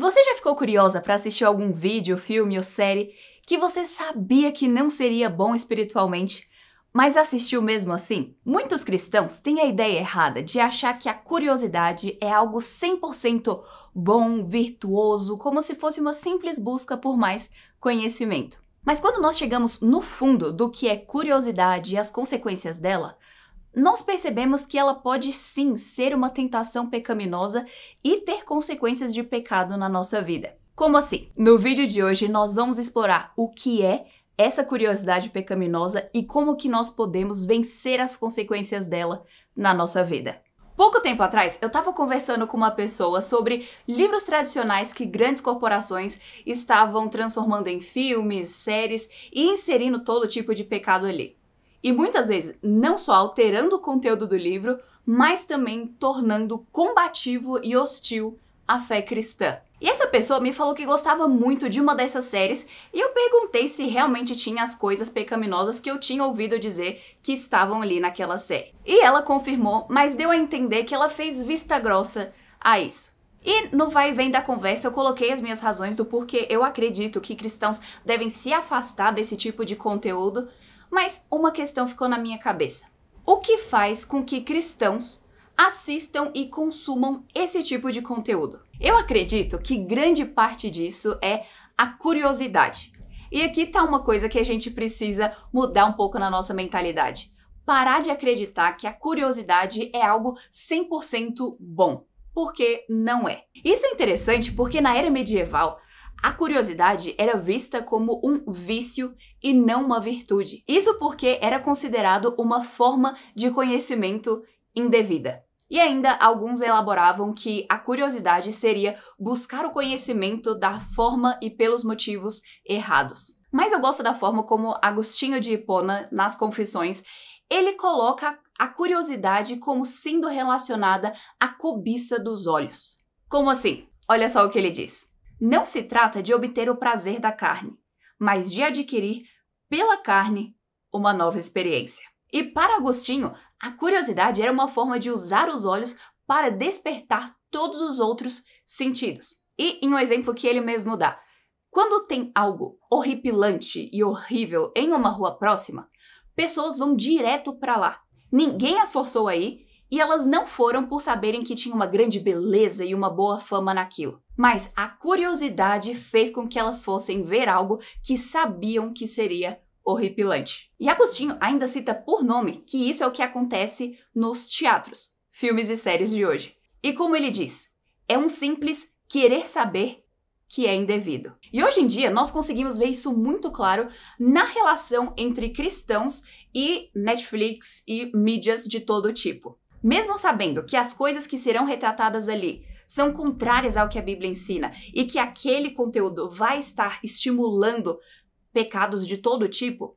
Você já ficou curiosa para assistir algum vídeo, filme ou série que você sabia que não seria bom espiritualmente, mas assistiu mesmo assim? Muitos cristãos têm a ideia errada de achar que a curiosidade é algo 100% bom, virtuoso, como se fosse uma simples busca por mais conhecimento. Mas quando nós chegamos no fundo do que é curiosidade e as consequências dela, nós percebemos que ela pode sim ser uma tentação pecaminosa e ter consequências de pecado na nossa vida. Como assim? No vídeo de hoje nós vamos explorar o que é essa curiosidade pecaminosa e como que nós podemos vencer as consequências dela na nossa vida. Pouco tempo atrás, eu estava conversando com uma pessoa sobre livros tradicionais que grandes corporações estavam transformando em filmes, séries e inserindo todo tipo de pecado ali. E muitas vezes, não só alterando o conteúdo do livro, mas também tornando combativo e hostil a fé cristã. E essa pessoa me falou que gostava muito de uma dessas séries e eu perguntei se realmente tinha as coisas pecaminosas que eu tinha ouvido dizer que estavam ali naquela série. E ela confirmou, mas deu a entender que ela fez vista grossa a isso. E no vai e vem da conversa eu coloquei as minhas razões do porquê eu acredito que cristãos devem se afastar desse tipo de conteúdo, mas uma questão ficou na minha cabeça. O que faz com que cristãos assistam e consumam esse tipo de conteúdo? Eu acredito que grande parte disso é a curiosidade. E aqui tá uma coisa que a gente precisa mudar um pouco na nossa mentalidade. Parar de acreditar que a curiosidade é algo 100% bom, porque não é. Isso é interessante porque na era medieval a curiosidade era vista como um vício e não uma virtude. Isso porque era considerado uma forma de conhecimento indevida. E ainda alguns elaboravam que a curiosidade seria buscar o conhecimento da forma e pelos motivos errados. Mas eu gosto da forma como Agostinho de Hipona, nas Confissões, ele coloca a curiosidade como sendo relacionada à cobiça dos olhos. Como assim? Olha só o que ele diz. Não se trata de obter o prazer da carne, mas de adquirir pela carne uma nova experiência. E para Agostinho, a curiosidade era uma forma de usar os olhos para despertar todos os outros sentidos. E em um exemplo que ele mesmo dá, quando tem algo horripilante e horrível em uma rua próxima, pessoas vão direto para lá. Ninguém as forçou aí e elas não foram por saberem que tinha uma grande beleza e uma boa fama naquilo. Mas a curiosidade fez com que elas fossem ver algo que sabiam que seria horripilante. E Agostinho ainda cita por nome que isso é o que acontece nos teatros, filmes e séries de hoje. E como ele diz, é um simples querer saber que é indevido. E hoje em dia nós conseguimos ver isso muito claro na relação entre cristãos e Netflix e mídias de todo tipo. Mesmo sabendo que as coisas que serão retratadas ali são contrárias ao que a Bíblia ensina e que aquele conteúdo vai estar estimulando pecados de todo tipo,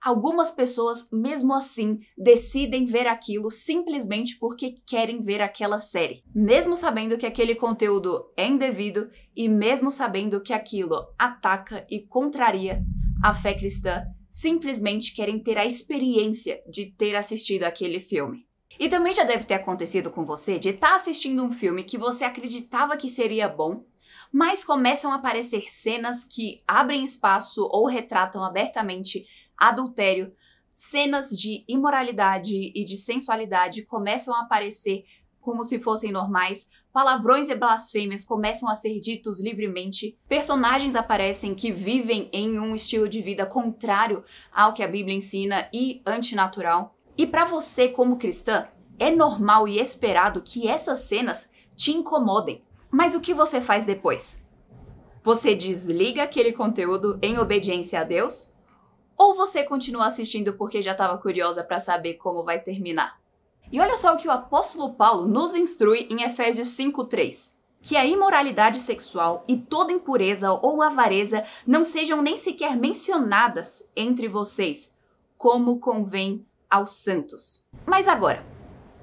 algumas pessoas, mesmo assim, decidem ver aquilo simplesmente porque querem ver aquela série. Mesmo sabendo que aquele conteúdo é indevido e mesmo sabendo que aquilo ataca e contraria a fé cristã, simplesmente querem ter a experiência de ter assistido aquele filme. E também já deve ter acontecido com você de estar tá assistindo um filme que você acreditava que seria bom, mas começam a aparecer cenas que abrem espaço ou retratam abertamente adultério, cenas de imoralidade e de sensualidade começam a aparecer como se fossem normais, palavrões e blasfêmias começam a ser ditos livremente, personagens aparecem que vivem em um estilo de vida contrário ao que a Bíblia ensina e antinatural. E para você, como cristã, é normal e esperado que essas cenas te incomodem. Mas o que você faz depois? Você desliga aquele conteúdo em obediência a Deus? Ou você continua assistindo porque já estava curiosa para saber como vai terminar? E olha só o que o apóstolo Paulo nos instrui em Efésios 5:3, que a imoralidade sexual e toda impureza ou avareza não sejam nem sequer mencionadas entre vocês, como convém aos santos. Mas agora,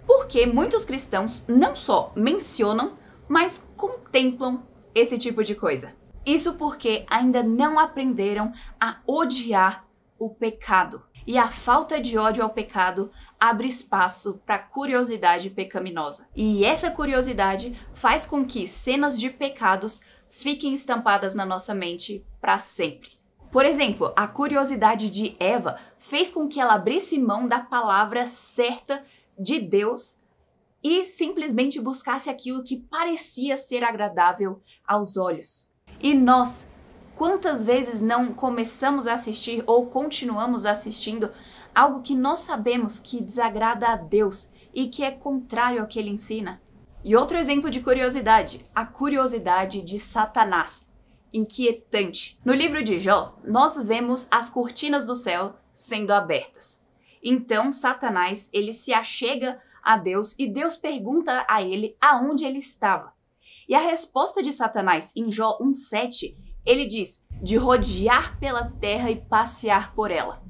por que muitos cristãos não só mencionam, mas contemplam esse tipo de coisa? Isso porque ainda não aprenderam a odiar o pecado. E a falta de ódio ao pecado abre espaço para curiosidade pecaminosa. E essa curiosidade faz com que cenas de pecados fiquem estampadas na nossa mente para sempre. Por exemplo, a curiosidade de Eva fez com que ela abrisse mão da palavra certa de Deus e simplesmente buscasse aquilo que parecia ser agradável aos olhos. E nós, quantas vezes não começamos a assistir ou continuamos assistindo algo que nós sabemos que desagrada a Deus e que é contrário ao que ele ensina? E outro exemplo de curiosidade, a curiosidade de Satanás inquietante. No livro de Jó, nós vemos as cortinas do céu sendo abertas. Então, Satanás, ele se achega a Deus e Deus pergunta a ele aonde ele estava. E a resposta de Satanás em Jó 1:7, ele diz: "De rodear pela terra e passear por ela".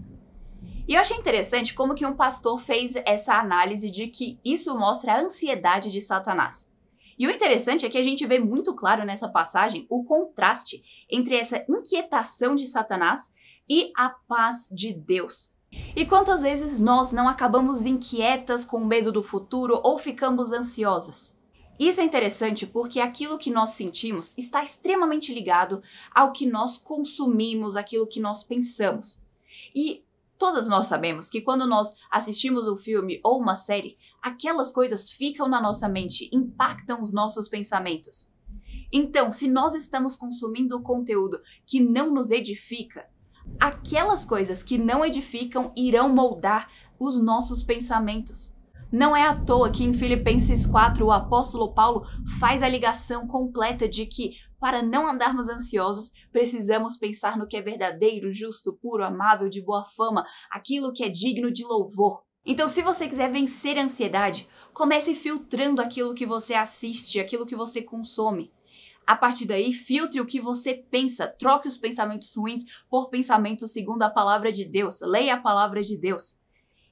E eu achei interessante como que um pastor fez essa análise de que isso mostra a ansiedade de Satanás. E o interessante é que a gente vê muito claro nessa passagem o contraste entre essa inquietação de Satanás e a paz de Deus. E quantas vezes nós não acabamos inquietas com medo do futuro ou ficamos ansiosas? Isso é interessante porque aquilo que nós sentimos está extremamente ligado ao que nós consumimos, aquilo que nós pensamos. E todas nós sabemos que quando nós assistimos um filme ou uma série, aquelas coisas ficam na nossa mente, impactam os nossos pensamentos. Então, se nós estamos consumindo conteúdo que não nos edifica, aquelas coisas que não edificam irão moldar os nossos pensamentos. Não é à toa que em Filipenses 4 o apóstolo Paulo faz a ligação completa de que, para não andarmos ansiosos, precisamos pensar no que é verdadeiro, justo, puro, amável, de boa fama, aquilo que é digno de louvor. Então, se você quiser vencer a ansiedade, comece filtrando aquilo que você assiste, aquilo que você consome. A partir daí, filtre o que você pensa, troque os pensamentos ruins por pensamentos segundo a palavra de Deus, leia a palavra de Deus.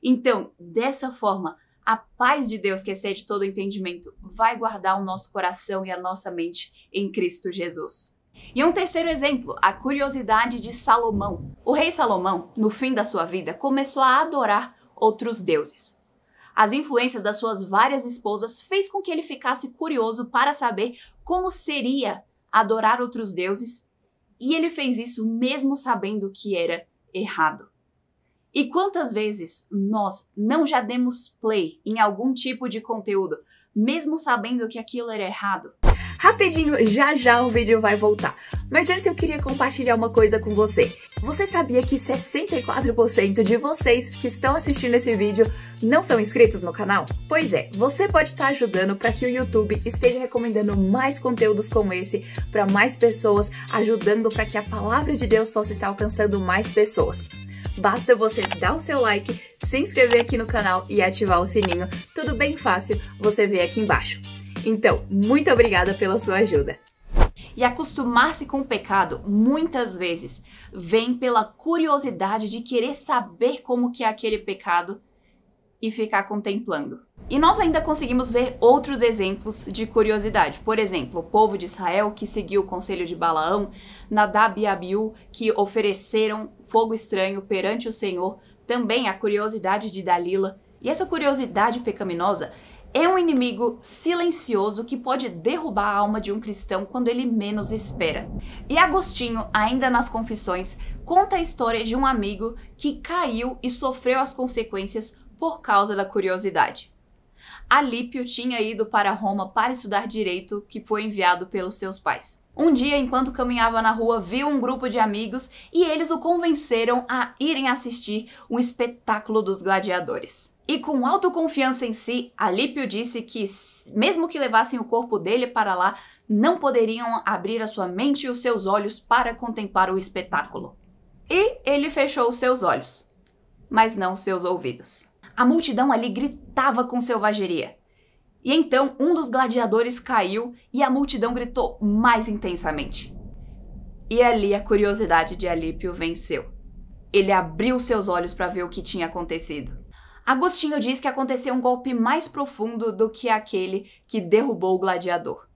Então, dessa forma, a paz de Deus, que excede todo entendimento, vai guardar o nosso coração e a nossa mente em Cristo Jesus. E um terceiro exemplo, a curiosidade de Salomão. O rei Salomão, no fim da sua vida, começou a adorar outros deuses. As influências das suas várias esposas fez com que ele ficasse curioso para saber como seria adorar outros deuses, e ele fez isso mesmo sabendo que era errado. E quantas vezes nós não já demos play em algum tipo de conteúdo, mesmo sabendo que aquilo era errado, Rapidinho, já já o vídeo vai voltar. Mas antes eu queria compartilhar uma coisa com você. Você sabia que 64% de vocês que estão assistindo esse vídeo não são inscritos no canal? Pois é, você pode estar tá ajudando para que o YouTube esteja recomendando mais conteúdos como esse para mais pessoas, ajudando para que a palavra de Deus possa estar alcançando mais pessoas. Basta você dar o seu like, se inscrever aqui no canal e ativar o sininho. Tudo bem fácil, você vê aqui embaixo. Então, muito obrigada pela sua ajuda. E acostumar-se com o pecado, muitas vezes, vem pela curiosidade de querer saber como que é aquele pecado e ficar contemplando. E nós ainda conseguimos ver outros exemplos de curiosidade. Por exemplo, o povo de Israel que seguiu o conselho de Balaão, Nadab e Abiú que ofereceram fogo estranho perante o Senhor, também a curiosidade de Dalila. E essa curiosidade pecaminosa é um inimigo silencioso que pode derrubar a alma de um cristão quando ele menos espera. E Agostinho, ainda nas Confissões, conta a história de um amigo que caiu e sofreu as consequências por causa da curiosidade. Alípio tinha ido para Roma para estudar direito, que foi enviado pelos seus pais. Um dia, enquanto caminhava na rua, viu um grupo de amigos e eles o convenceram a irem assistir um espetáculo dos gladiadores. E com autoconfiança em si, Alípio disse que, mesmo que levassem o corpo dele para lá, não poderiam abrir a sua mente e os seus olhos para contemplar o espetáculo. E ele fechou os seus olhos, mas não seus ouvidos. A multidão ali gritava com selvageria. E então um dos gladiadores caiu e a multidão gritou mais intensamente. E ali a curiosidade de Alípio venceu. Ele abriu seus olhos para ver o que tinha acontecido. Agostinho diz que aconteceu um golpe mais profundo do que aquele que derrubou o gladiador,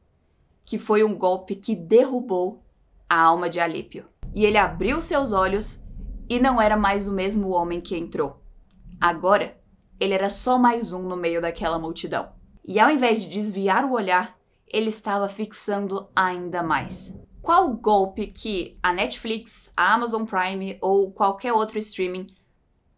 que foi um golpe que derrubou a alma de Alípio. E ele abriu seus olhos e não era mais o mesmo homem que entrou. Agora, ele era só mais um no meio daquela multidão e ao invés de desviar o olhar, ele estava fixando ainda mais. Qual golpe que a Netflix, a Amazon Prime ou qualquer outro streaming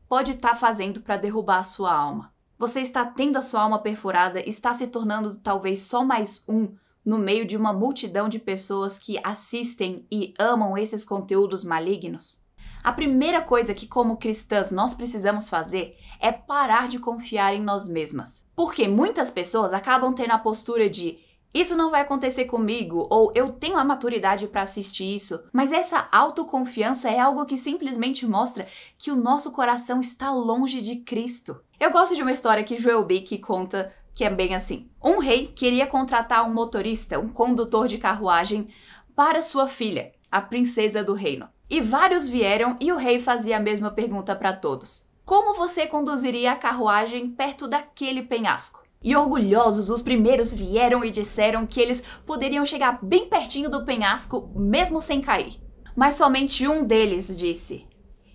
pode estar tá fazendo para derrubar a sua alma? Você está tendo a sua alma perfurada, está se tornando talvez só mais um no meio de uma multidão de pessoas que assistem e amam esses conteúdos malignos? A primeira coisa que, como cristãs, nós precisamos fazer é parar de confiar em nós mesmas. Porque muitas pessoas acabam tendo a postura de isso não vai acontecer comigo ou eu tenho a maturidade para assistir isso, mas essa autoconfiança é algo que simplesmente mostra que o nosso coração está longe de Cristo. Eu gosto de uma história que Joel Bick conta que é bem assim. Um rei queria contratar um motorista, um condutor de carruagem, para sua filha, a princesa do reino. E vários vieram e o rei fazia a mesma pergunta para todos. Como você conduziria a carruagem perto daquele penhasco? E orgulhosos, os primeiros vieram e disseram que eles poderiam chegar bem pertinho do penhasco mesmo sem cair. Mas somente um deles disse: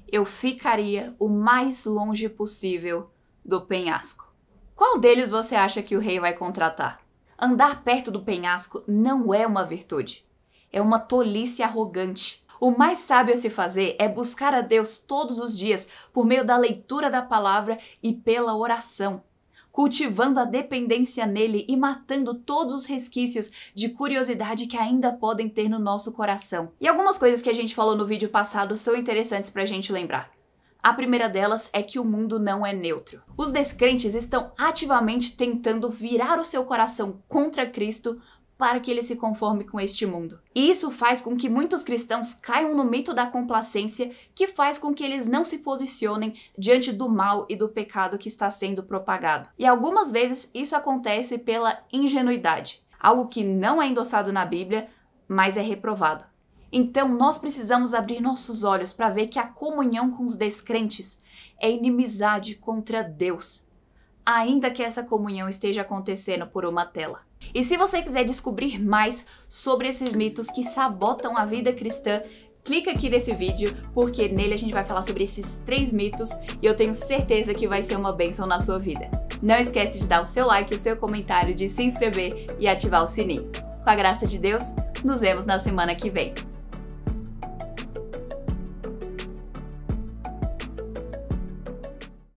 Eu ficaria o mais longe possível do penhasco. Qual deles você acha que o rei vai contratar? Andar perto do penhasco não é uma virtude, é uma tolice arrogante. O mais sábio a se fazer é buscar a Deus todos os dias por meio da leitura da palavra e pela oração cultivando a dependência nele e matando todos os resquícios de curiosidade que ainda podem ter no nosso coração. E algumas coisas que a gente falou no vídeo passado são interessantes para a gente lembrar. A primeira delas é que o mundo não é neutro. Os descrentes estão ativamente tentando virar o seu coração contra Cristo para que ele se conforme com este mundo. E isso faz com que muitos cristãos caiam no mito da complacência, que faz com que eles não se posicionem diante do mal e do pecado que está sendo propagado. E algumas vezes isso acontece pela ingenuidade, algo que não é endossado na Bíblia, mas é reprovado. Então nós precisamos abrir nossos olhos para ver que a comunhão com os descrentes é inimizade contra Deus, ainda que essa comunhão esteja acontecendo por uma tela. E se você quiser descobrir mais sobre esses mitos que sabotam a vida cristã, clica aqui nesse vídeo, porque nele a gente vai falar sobre esses três mitos e eu tenho certeza que vai ser uma bênção na sua vida. Não esquece de dar o seu like, o seu comentário, de se inscrever e ativar o sininho. Com a graça de Deus, nos vemos na semana que vem.